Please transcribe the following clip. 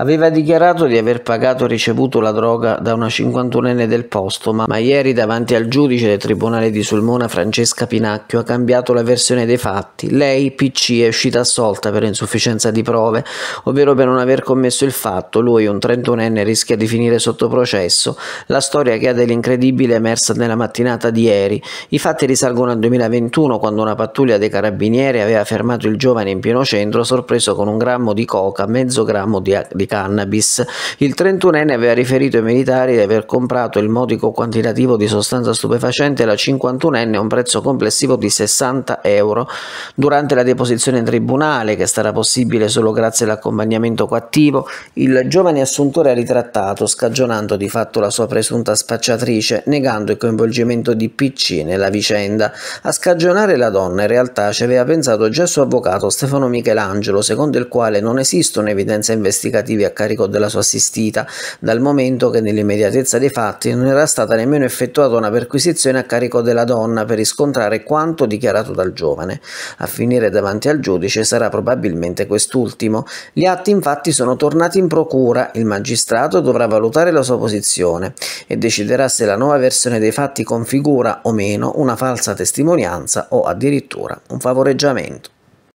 Aveva dichiarato di aver pagato e ricevuto la droga da una 51enne del posto, ma, ma ieri davanti al giudice del Tribunale di Sulmona Francesca Pinacchio ha cambiato la versione dei fatti. Lei, PC, è uscita assolta per insufficienza di prove, ovvero per non aver commesso il fatto. Lui, un 31enne, rischia di finire sotto processo. La storia che ha dell'incredibile è emersa nella mattinata di ieri. I fatti risalgono al 2021, quando una pattuglia dei carabinieri aveva fermato il giovane in pieno centro, sorpreso con un grammo di coca, mezzo grammo di, di cannabis. Il 31enne aveva riferito ai militari di aver comprato il modico quantitativo di sostanza stupefacente alla 51enne a un prezzo complessivo di 60 euro. Durante la deposizione in tribunale, che sarà possibile solo grazie all'accompagnamento coattivo, il giovane assuntore ha ritrattato, scagionando di fatto la sua presunta spacciatrice, negando il coinvolgimento di PC nella vicenda. A scagionare la donna in realtà ci aveva pensato già il suo avvocato Stefano Michelangelo, secondo il quale non esistono evidenze investigative aggressivi a carico della sua assistita, dal momento che nell'immediatezza dei fatti non era stata nemmeno effettuata una perquisizione a carico della donna per riscontrare quanto dichiarato dal giovane. A finire davanti al giudice sarà probabilmente quest'ultimo. Gli atti infatti sono tornati in procura, il magistrato dovrà valutare la sua posizione e deciderà se la nuova versione dei fatti configura o meno una falsa testimonianza o addirittura un favoreggiamento.